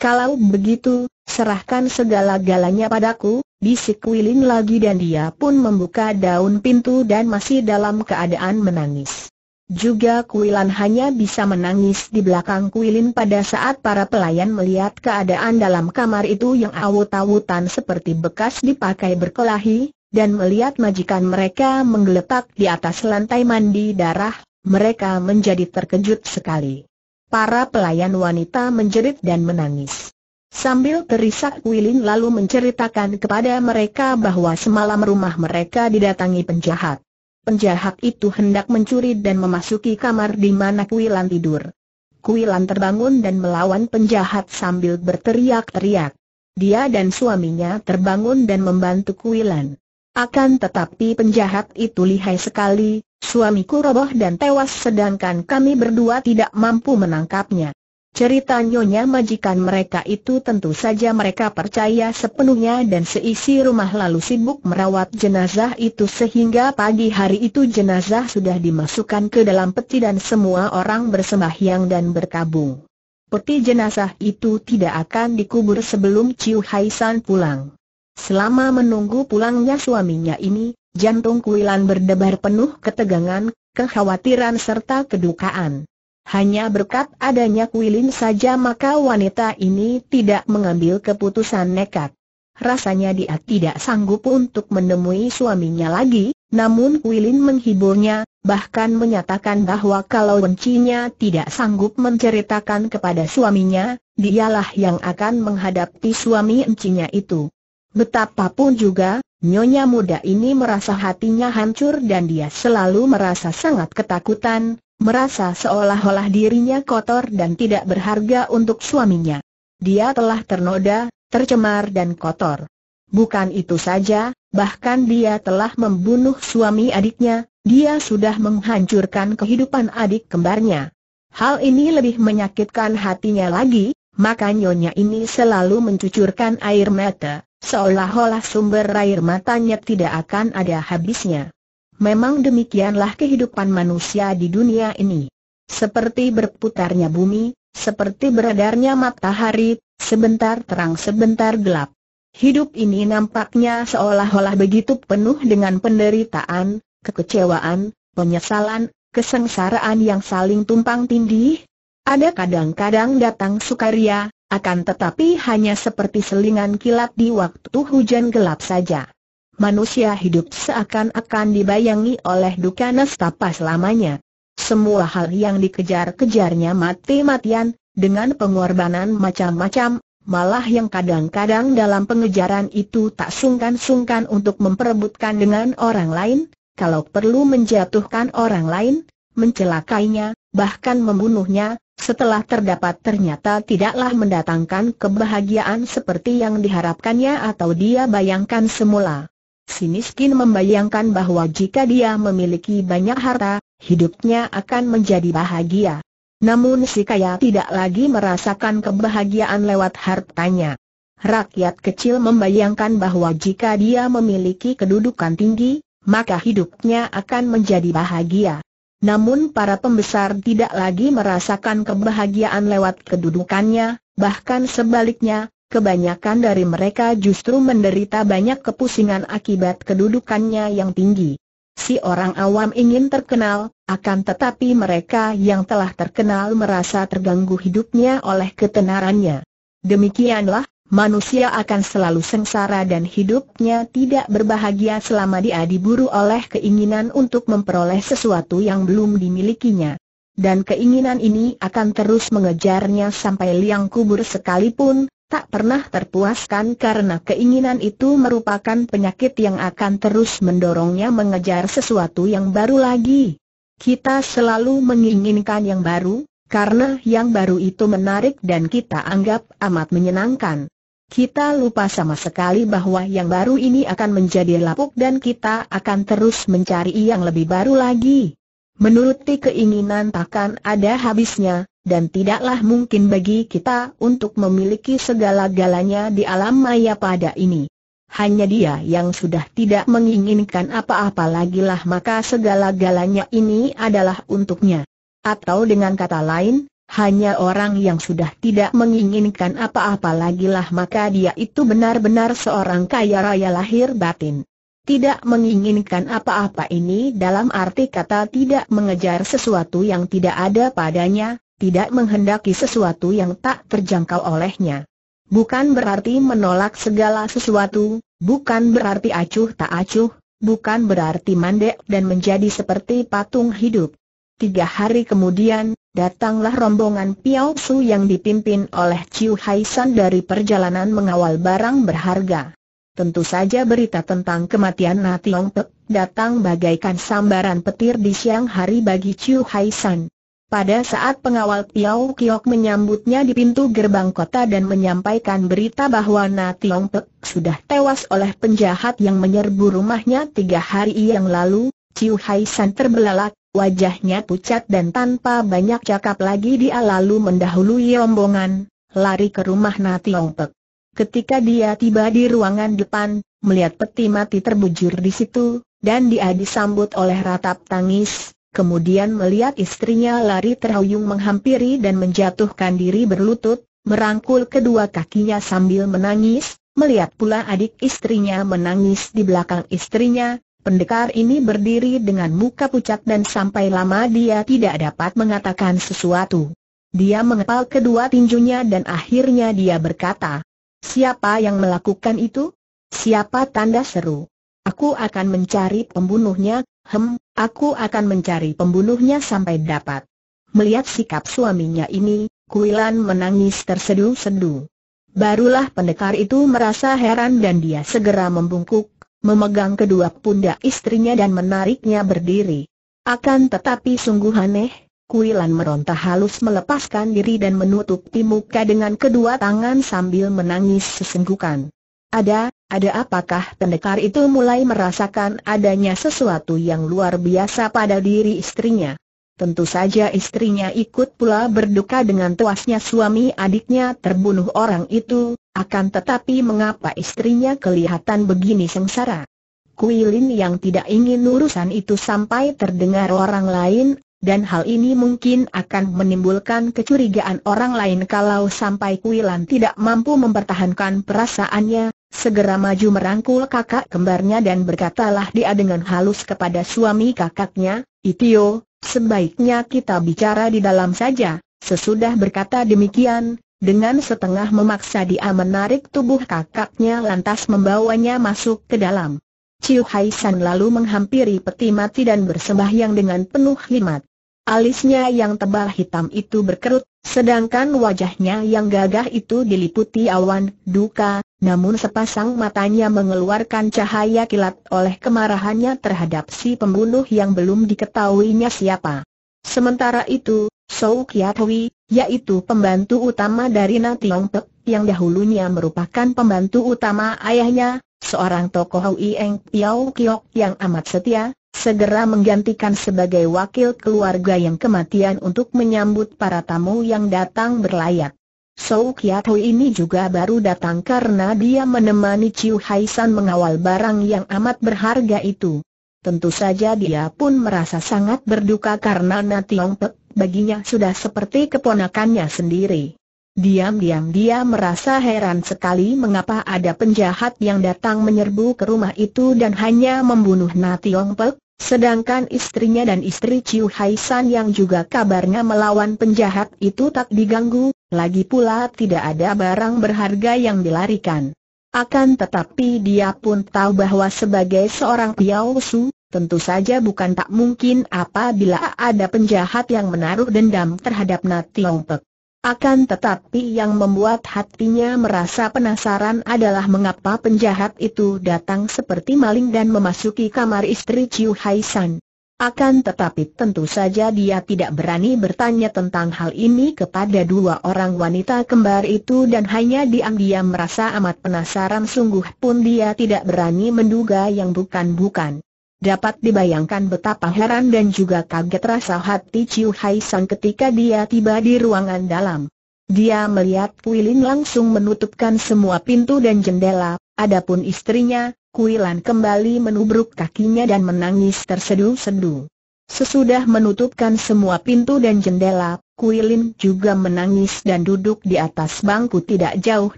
Speaker 1: Kalau begitu, serahkan segala-galanya padaku, bisik Kuilin lagi dan dia pun membuka daun pintu dan masih dalam keadaan menangis. Juga Kuilan hanya bisa menangis di belakang Kuilin pada saat para pelayan melihat keadaan dalam kamar itu yang awut-awutan seperti bekas dipakai berkelahi, dan melihat majikan mereka menggeletak di atas lantai mandi darah, mereka menjadi terkejut sekali. Para pelayan wanita menjerit dan menangis. Sambil terisak Wilin lalu menceritakan kepada mereka bahwa semalam rumah mereka didatangi penjahat. Penjahat itu hendak mencuri dan memasuki kamar di mana Kuilan tidur. Kuilan terbangun dan melawan penjahat sambil berteriak-teriak. Dia dan suaminya terbangun dan membantu Kuilan. Akan tetapi penjahat itu lihai sekali, suamiku roboh dan tewas sedangkan kami berdua tidak mampu menangkapnya. Cerita nyonya majikan mereka itu tentu saja mereka percaya sepenuhnya dan seisi rumah lalu sibuk merawat jenazah itu sehingga pagi hari itu jenazah sudah dimasukkan ke dalam peti dan semua orang bersembahyang dan berkabung. Peti jenazah itu tidak akan dikubur sebelum Ciu Hai pulang. Selama menunggu pulangnya suaminya ini, jantung Kuilan berdebar penuh ketegangan, kekhawatiran serta kedukaan. Hanya berkat adanya Kuilin saja maka wanita ini tidak mengambil keputusan nekat. Rasanya dia tidak sanggup untuk menemui suaminya lagi, namun Kuilin menghiburnya, bahkan menyatakan bahwa kalau bencinya tidak sanggup menceritakan kepada suaminya, dialah yang akan menghadapi suami encinya itu. Betapapun juga, nyonya muda ini merasa hatinya hancur dan dia selalu merasa sangat ketakutan, merasa seolah-olah dirinya kotor dan tidak berharga untuk suaminya. Dia telah ternoda, tercemar dan kotor. Bukan itu saja, bahkan dia telah membunuh suami adiknya, dia sudah menghancurkan kehidupan adik kembarnya. Hal ini lebih menyakitkan hatinya lagi, maka nyonya ini selalu mencucurkan air mata. Seolah-olah sumber air matanya tidak akan ada habisnya. Memang demikianlah kehidupan manusia di dunia ini. Seperti berputarnya bumi, seperti beredarnya matahari, sebentar terang sebentar gelap. Hidup ini nampaknya seolah-olah begitu penuh dengan penderitaan, kekecewaan, penyesalan, kesengsaraan yang saling tumpang tindih. Ada kadang-kadang datang sukaria, akan tetapi hanya seperti selingan kilat di waktu hujan gelap saja. Manusia hidup seakan-akan dibayangi oleh duka nestapa selamanya. Semua hal yang dikejar-kejarnya mati-matian, dengan pengorbanan macam-macam, malah yang kadang-kadang dalam pengejaran itu tak sungkan-sungkan untuk memperebutkan dengan orang lain, kalau perlu menjatuhkan orang lain, mencelakainya, bahkan membunuhnya, setelah terdapat ternyata tidaklah mendatangkan kebahagiaan seperti yang diharapkannya atau dia bayangkan semula. Siniskin miskin membayangkan bahwa jika dia memiliki banyak harta, hidupnya akan menjadi bahagia. Namun si kaya tidak lagi merasakan kebahagiaan lewat hartanya. Rakyat kecil membayangkan bahwa jika dia memiliki kedudukan tinggi, maka hidupnya akan menjadi bahagia. Namun para pembesar tidak lagi merasakan kebahagiaan lewat kedudukannya, bahkan sebaliknya, kebanyakan dari mereka justru menderita banyak kepusingan akibat kedudukannya yang tinggi. Si orang awam ingin terkenal, akan tetapi mereka yang telah terkenal merasa terganggu hidupnya oleh ketenarannya. Demikianlah, manusia akan selalu sengsara dan hidupnya tidak berbahagia selama dia diburu oleh keinginan untuk memperoleh sesuatu yang belum dimilikinya. Dan keinginan ini akan terus mengejarnya sampai liang kubur sekalipun, tak pernah terpuaskan karena keinginan itu merupakan penyakit yang akan terus mendorongnya mengejar sesuatu yang baru lagi. Kita selalu menginginkan yang baru, karena yang baru itu menarik dan kita anggap amat menyenangkan. Kita lupa sama sekali bahwa yang baru ini akan menjadi lapuk dan kita akan terus mencari yang lebih baru lagi. Menuruti keinginan takkan ada habisnya, dan tidaklah mungkin bagi kita untuk memiliki segala-galanya di alam maya pada ini. Hanya dia yang sudah tidak menginginkan apa-apa lagi lah maka segala-galanya ini adalah untuknya. Atau dengan kata lain, hanya orang yang sudah tidak menginginkan apa-apa lagi lah maka dia itu benar-benar seorang kaya raya lahir batin. Tidak menginginkan apa-apa ini dalam arti kata tidak mengejar sesuatu yang tidak ada padanya, tidak menghendaki sesuatu yang tak terjangkau olehnya. Bukan berarti menolak segala sesuatu, bukan berarti acuh tak acuh, bukan berarti mandek dan menjadi seperti patung hidup. Tiga hari kemudian, Datanglah rombongan Piao Su yang dipimpin oleh Chiu Hai San dari perjalanan mengawal barang berharga. Tentu saja berita tentang kematian Tiong Pek datang bagaikan sambaran petir di siang hari bagi Chiu Hai San. Pada saat pengawal Piao Kiok menyambutnya di pintu gerbang kota dan menyampaikan berita bahwa Tiong Pek sudah tewas oleh penjahat yang menyerbu rumahnya tiga hari yang lalu, Chiu Hai San terbelalak, Wajahnya pucat dan tanpa banyak cakap lagi dia lalu mendahului rombongan, lari ke rumah Ong Pek. Ketika dia tiba di ruangan depan, melihat peti mati terbujur di situ, dan dia disambut oleh ratap tangis, kemudian melihat istrinya lari terhuyung menghampiri dan menjatuhkan diri berlutut, merangkul kedua kakinya sambil menangis, melihat pula adik istrinya menangis di belakang istrinya, Pendekar ini berdiri dengan muka pucat dan sampai lama dia tidak dapat mengatakan sesuatu. Dia mengepal kedua tinjunya dan akhirnya dia berkata, Siapa yang melakukan itu? Siapa tanda seru? Aku akan mencari pembunuhnya, hem, aku akan mencari pembunuhnya sampai dapat. Melihat sikap suaminya ini, Kuilan menangis terseduh-seduh. Barulah pendekar itu merasa heran dan dia segera membungkuk, memegang kedua pundak istrinya dan menariknya berdiri. Akan tetapi sungguh aneh, Kuilan meronta halus melepaskan diri dan menutupi muka dengan kedua tangan sambil menangis sesenggukan. Ada, ada apakah pendekar itu mulai merasakan adanya sesuatu yang luar biasa pada diri istrinya? Tentu saja istrinya ikut pula berduka dengan tuasnya suami adiknya terbunuh orang itu, akan tetapi mengapa istrinya kelihatan begini sengsara? Kuilin yang tidak ingin urusan itu sampai terdengar orang lain, dan hal ini mungkin akan menimbulkan kecurigaan orang lain kalau sampai Kuilan tidak mampu mempertahankan perasaannya, segera maju merangkul kakak kembarnya dan berkatalah dia dengan halus kepada suami kakaknya, Itio, Sebaiknya kita bicara di dalam saja. Sesudah berkata demikian, dengan setengah memaksa dia menarik tubuh kakaknya lantas membawanya masuk ke dalam. Ciu Hai San lalu menghampiri peti mati dan bersembahyang dengan penuh hikmat. Alisnya yang tebal hitam itu berkerut, sedangkan wajahnya yang gagah itu diliputi awan duka, namun sepasang matanya mengeluarkan cahaya kilat oleh kemarahannya terhadap si pembunuh yang belum diketahuinya siapa. Sementara itu, Sou Kiat Hui, yaitu pembantu utama dari Tiong Pek, yang dahulunya merupakan pembantu utama ayahnya, seorang tokoh Hui Eng Piao Kiok yang amat setia, segera menggantikan sebagai wakil keluarga yang kematian untuk menyambut para tamu yang datang So Sou Kiato ini juga baru datang karena dia menemani Chiu Haisan mengawal barang yang amat berharga itu. Tentu saja dia pun merasa sangat berduka karena Tiong Pek baginya sudah seperti keponakannya sendiri. Diam-diam dia merasa heran sekali mengapa ada penjahat yang datang menyerbu ke rumah itu dan hanya membunuh Tiong Pek, Sedangkan istrinya dan istri Chiu Hai San yang juga kabarnya melawan penjahat itu tak diganggu, lagi pula tidak ada barang berharga yang dilarikan. Akan tetapi dia pun tahu bahwa sebagai seorang Piao Su, Tentu saja bukan tak mungkin apabila ada penjahat yang menaruh dendam terhadap Pek. Akan tetapi yang membuat hatinya merasa penasaran adalah mengapa penjahat itu datang seperti maling dan memasuki kamar istri Chiu Hai San. Akan tetapi tentu saja dia tidak berani bertanya tentang hal ini kepada dua orang wanita kembar itu dan hanya diam-diam merasa amat penasaran sungguh pun dia tidak berani menduga yang bukan-bukan. Dapat dibayangkan betapa heran dan juga kaget rasa hati Chiu Hai Sang ketika dia tiba di ruangan dalam. Dia melihat Kuilin langsung menutupkan semua pintu dan jendela, adapun istrinya, Kuilan kembali menubruk kakinya dan menangis tersedu-sedu. Sesudah menutupkan semua pintu dan jendela, Kuilin juga menangis dan duduk di atas bangku tidak jauh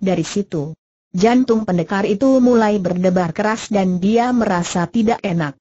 Speaker 1: dari situ. Jantung pendekar itu mulai berdebar keras dan dia merasa tidak enak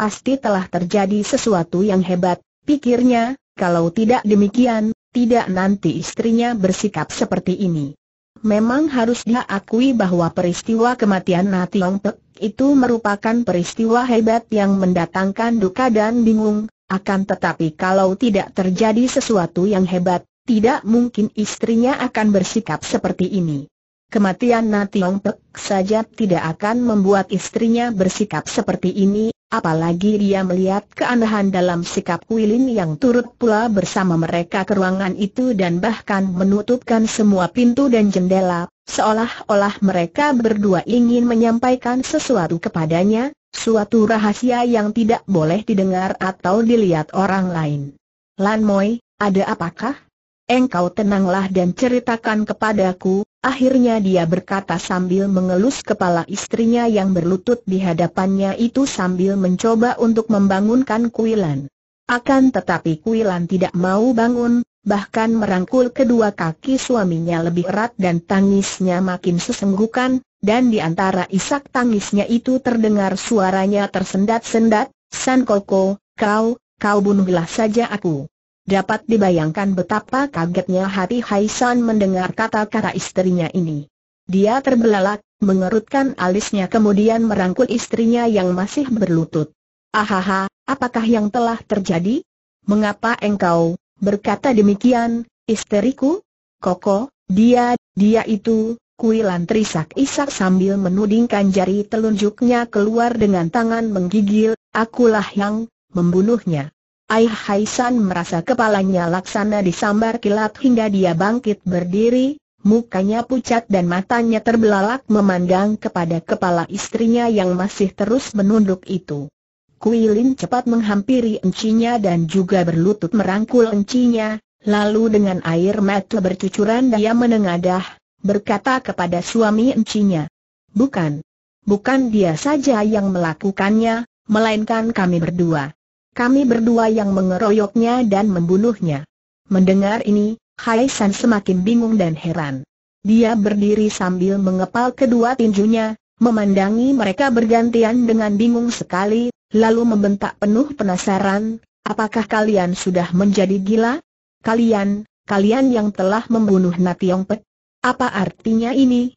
Speaker 1: pasti telah terjadi sesuatu yang hebat, pikirnya, kalau tidak demikian, tidak nanti istrinya bersikap seperti ini. Memang harus diakui bahwa peristiwa kematian Nationg Pek itu merupakan peristiwa hebat yang mendatangkan duka dan bingung, akan tetapi kalau tidak terjadi sesuatu yang hebat, tidak mungkin istrinya akan bersikap seperti ini. Kematian Nationg Pek saja tidak akan membuat istrinya bersikap seperti ini, Apalagi dia melihat keanehan dalam sikap Wilin yang turut pula bersama mereka ke ruangan itu dan bahkan menutupkan semua pintu dan jendela, seolah-olah mereka berdua ingin menyampaikan sesuatu kepadanya, suatu rahasia yang tidak boleh didengar atau dilihat orang lain. Lan Moi, ada apakah? Engkau tenanglah dan ceritakan kepadaku, Akhirnya dia berkata sambil mengelus kepala istrinya yang berlutut di hadapannya itu sambil mencoba untuk membangunkan Kuilan. Akan tetapi Kuilan tidak mau bangun, bahkan merangkul kedua kaki suaminya lebih erat dan tangisnya makin sesenggukan, dan di antara isak tangisnya itu terdengar suaranya tersendat-sendat, San Koko, kau, kau bunuhlah saja aku. Dapat dibayangkan betapa kagetnya hati Haisan mendengar kata-kata istrinya ini. Dia terbelalak, mengerutkan alisnya kemudian merangkul istrinya yang masih berlutut. Ahaha, apakah yang telah terjadi? Mengapa engkau, berkata demikian, istriku? Koko, dia, dia itu, kuilan terisak-isak sambil menudingkan jari telunjuknya keluar dengan tangan menggigil, akulah yang, membunuhnya. Ai Haisan merasa kepalanya laksana disambar kilat hingga dia bangkit berdiri, mukanya pucat dan matanya terbelalak memandang kepada kepala istrinya yang masih terus menunduk itu. Kui Lin cepat menghampiri encinya dan juga berlutut merangkul encinya, lalu dengan air mata bercucuran dia menengadah, berkata kepada suami encinya, Bukan. Bukan dia saja yang melakukannya, melainkan kami berdua kami berdua yang mengeroyoknya dan membunuhnya. Mendengar ini, Hai San semakin bingung dan heran. Dia berdiri sambil mengepal kedua tinjunya, memandangi mereka bergantian dengan bingung sekali, lalu membentak penuh penasaran, apakah kalian sudah menjadi gila? Kalian, kalian yang telah membunuh Nationg Pek? Apa artinya ini?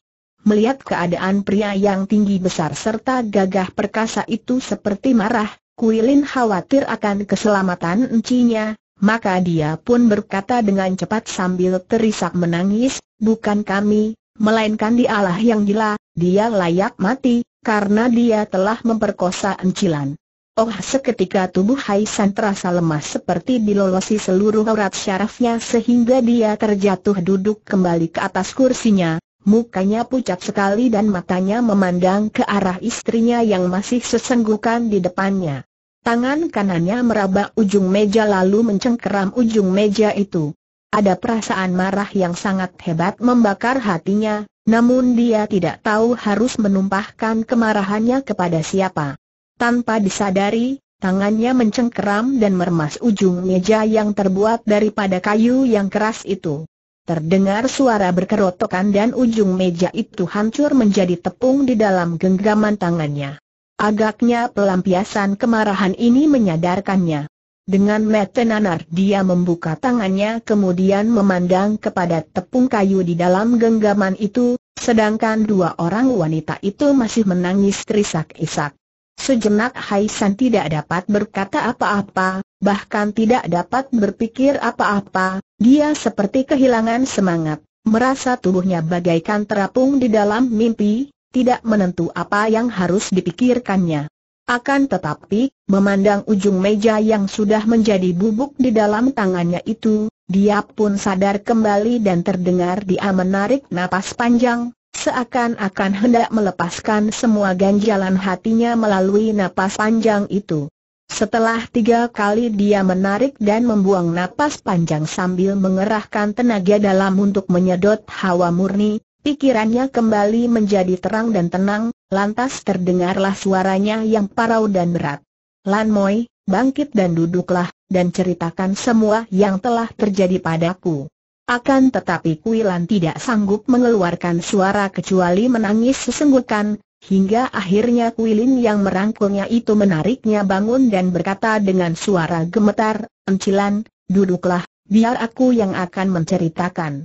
Speaker 1: Melihat keadaan pria yang tinggi besar serta gagah perkasa itu seperti marah, Kuilin khawatir akan keselamatan encinya, maka dia pun berkata dengan cepat sambil terisak menangis, bukan kami, melainkan dialah yang gila, dia layak mati, karena dia telah memperkosa encilan. Oh seketika tubuh Haisan terasa lemas seperti dilolosi seluruh aurat syarafnya sehingga dia terjatuh duduk kembali ke atas kursinya, Mukanya pucat sekali dan matanya memandang ke arah istrinya yang masih sesenggukan di depannya. Tangan kanannya meraba ujung meja lalu mencengkeram ujung meja itu. Ada perasaan marah yang sangat hebat membakar hatinya, namun dia tidak tahu harus menumpahkan kemarahannya kepada siapa. Tanpa disadari, tangannya mencengkeram dan meremas ujung meja yang terbuat daripada kayu yang keras itu. Terdengar suara berkerotokan dan ujung meja itu hancur menjadi tepung di dalam genggaman tangannya. Agaknya pelampiasan kemarahan ini menyadarkannya. Dengan mata nanar dia membuka tangannya kemudian memandang kepada tepung kayu di dalam genggaman itu, sedangkan dua orang wanita itu masih menangis terisak-isak. Sejenak Haisan tidak dapat berkata apa-apa, bahkan tidak dapat berpikir apa-apa, dia seperti kehilangan semangat, merasa tubuhnya bagaikan terapung di dalam mimpi, tidak menentu apa yang harus dipikirkannya. Akan tetapi, memandang ujung meja yang sudah menjadi bubuk di dalam tangannya itu, dia pun sadar kembali dan terdengar dia menarik napas panjang, seakan-akan hendak melepaskan semua ganjalan hatinya melalui napas panjang itu. Setelah tiga kali dia menarik dan membuang napas panjang sambil mengerahkan tenaga dalam untuk menyedot hawa murni, pikirannya kembali menjadi terang dan tenang, lantas terdengarlah suaranya yang parau dan berat. Lan Moi, bangkit dan duduklah, dan ceritakan semua yang telah terjadi padaku. Akan tetapi Kuilan tidak sanggup mengeluarkan suara kecuali menangis sesenggukan, Hingga akhirnya Kuilin yang merangkulnya itu menariknya bangun dan berkata dengan suara gemetar, Encilan, duduklah, biar aku yang akan menceritakan.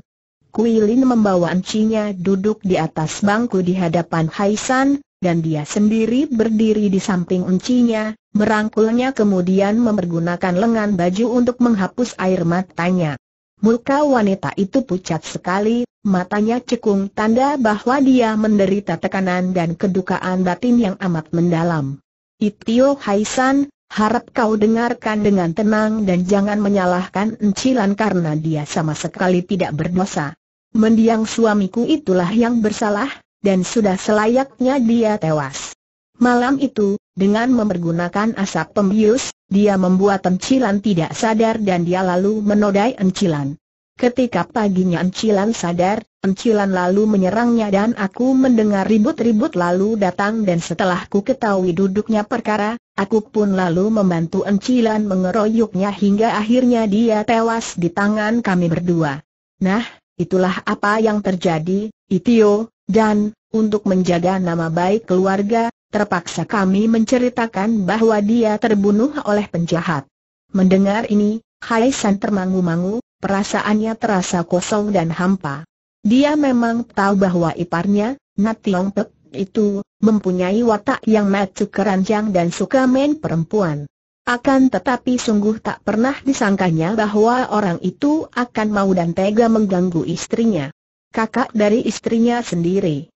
Speaker 1: Kuilin membawa encinya duduk di atas bangku di hadapan Haisan, dan dia sendiri berdiri di samping encinya, merangkulnya kemudian mempergunakan lengan baju untuk menghapus air matanya. Muka wanita itu pucat sekali, matanya cekung tanda bahwa dia menderita tekanan dan kedukaan batin yang amat mendalam. Itio Haisan, harap kau dengarkan dengan tenang dan jangan menyalahkan Encilan karena dia sama sekali tidak berdosa. Mendiang suamiku itulah yang bersalah, dan sudah selayaknya dia tewas. Malam itu, dengan mempergunakan asap pembius, dia membuat Encilan tidak sadar dan dia lalu menodai Encilan. Ketika paginya Encilan sadar, Encilan lalu menyerangnya dan aku mendengar ribut-ribut lalu datang dan setelah ku ketahui duduknya perkara, aku pun lalu membantu Encilan mengeroyoknya hingga akhirnya dia tewas di tangan kami berdua. Nah, itulah apa yang terjadi, Itio, dan, untuk menjaga nama baik keluarga, terpaksa kami menceritakan bahwa dia terbunuh oleh penjahat. Mendengar ini, Hai San termangu-mangu, perasaannya terasa kosong dan hampa. Dia memang tahu bahwa iparnya, Nationg Pek, itu, mempunyai watak yang macu keranjang dan suka main perempuan. Akan tetapi sungguh tak pernah disangkanya bahwa orang itu akan mau dan tega mengganggu istrinya. Kakak dari istrinya sendiri.